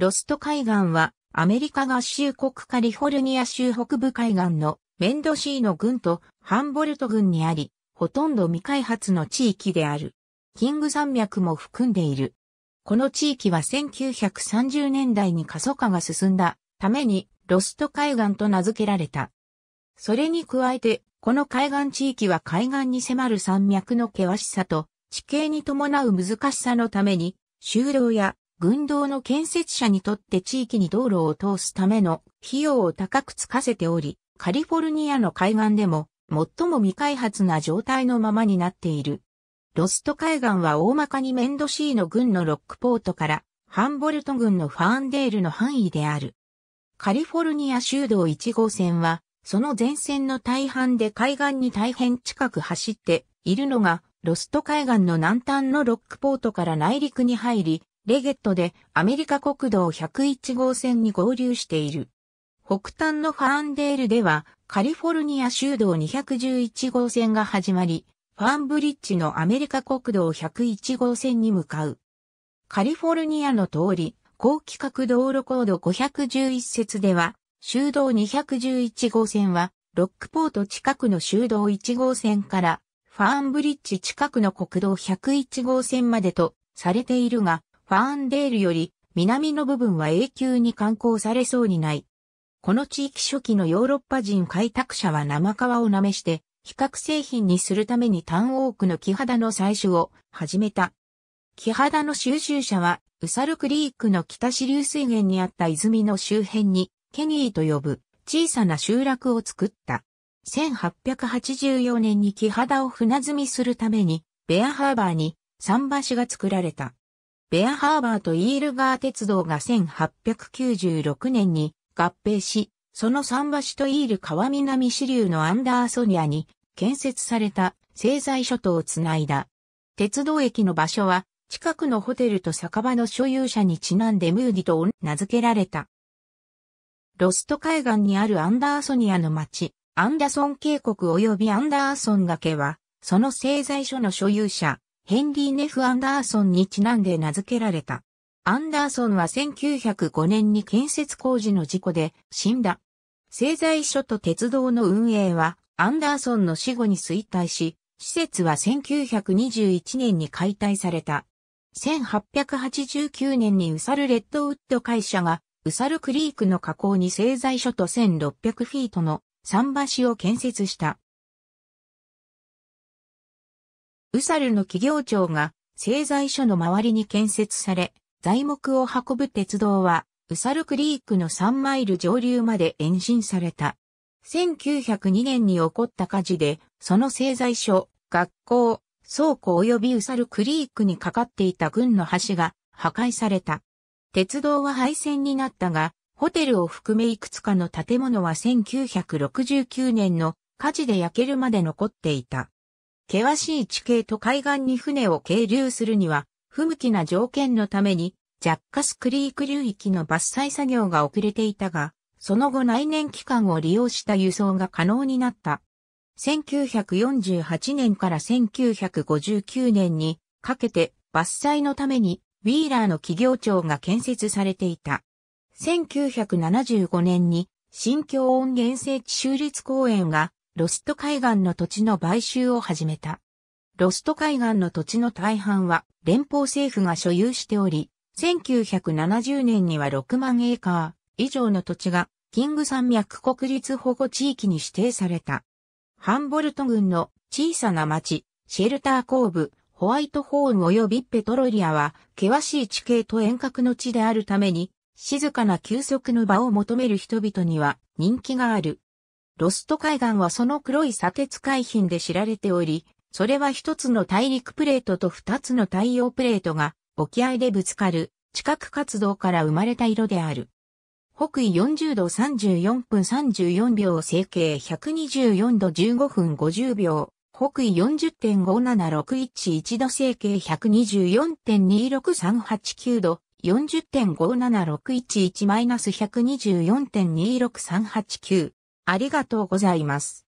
ロスト海岸はアメリカ合衆国カリフォルニア州北部海岸のメンドシーノ郡とハンボルト郡にあり、ほとんど未開発の地域である。キング山脈も含んでいる。この地域は1930年代に過疎化が進んだためにロスト海岸と名付けられた。それに加えて、この海岸地域は海岸に迫る山脈の険しさと地形に伴う難しさのために、就労や軍道の建設者にとって地域に道路を通すための費用を高くつかせており、カリフォルニアの海岸でも最も未開発な状態のままになっている。ロスト海岸は大まかにメンドシーの軍のロックポートからハンボルト軍のファーンデールの範囲である。カリフォルニア州道1号線は、その前線の大半で海岸に大変近く走っているのが、ロスト海岸の南端のロックポートから内陸に入り、レゲットでアメリカ国道101号線に合流している。北端のファーンデールではカリフォルニア州道211号線が始まり、ファーンブリッジのアメリカ国道101号線に向かう。カリフォルニアの通り、高規格道路高度511節では、州道211号線は、ロックポート近くの州道1号線から、ファーンブリッジ近くの国道101号線までとされているが、ファーンデールより南の部分は永久に観光されそうにない。この地域初期のヨーロッパ人開拓者は生皮を舐めして、比較製品にするために単多くの木肌の採取を始めた。木肌の収集者は、ウサルクリークの北支流水源にあった泉の周辺に、ケニーと呼ぶ小さな集落を作った。1884年に木肌を船積みするために、ベアハーバーに桟橋が作られた。ベアハーバーとイールガー鉄道が1896年に合併し、その桟橋とイール川南支流のアンダーソニアに建設された製材諸島をつないだ。鉄道駅の場所は近くのホテルと酒場の所有者にちなんでムーディと名付けられた。ロスト海岸にあるアンダーソニアの町、アンダソン渓谷及びアンダーソン崖は、その製材所の所有者、ヘンリー・ネフ・アンダーソンにちなんで名付けられた。アンダーソンは1905年に建設工事の事故で死んだ。製材所と鉄道の運営はアンダーソンの死後に衰退し、施設は1921年に解体された。1889年にウサルレッドウッド会社がウサルクリークの河口に製材所と1600フィートの桟橋を建設した。ウサルの企業庁が製材所の周りに建設され、材木を運ぶ鉄道は、ウサルクリークの3マイル上流まで延伸された。1902年に起こった火事で、その製材所、学校、倉庫及びウサルクリークにかかっていた軍の橋が破壊された。鉄道は廃線になったが、ホテルを含めいくつかの建物は1969年の火事で焼けるまで残っていた。険しい地形と海岸に船を係留するには、不向きな条件のために、ジャッカスクリーク流域の伐採作業が遅れていたが、その後内燃機関を利用した輸送が可能になった。1948年から1959年にかけて伐採のためにウィーラーの企業庁が建設されていた。1975年に新京音源生地州立公園がロスト海岸の土地の買収を始めた。ロスト海岸の土地の大半は連邦政府が所有しており、1970年には6万エーカー以上の土地がキング山脈国立保護地域に指定された。ハンボルト郡の小さな町、シェルター後部、ホワイトホーン及びペトロリアは険しい地形と遠隔の地であるために、静かな休息の場を求める人々には人気がある。ロスト海岸はその黒い砂鉄海浜で知られており、それは一つの大陸プレートと二つの太陽プレートが沖合でぶつかる地殻活動から生まれた色である。北緯40度34分34秒整形124度15分50秒。北緯40.57611度整形124.26389度40.57611-124.26389ありがとうございます。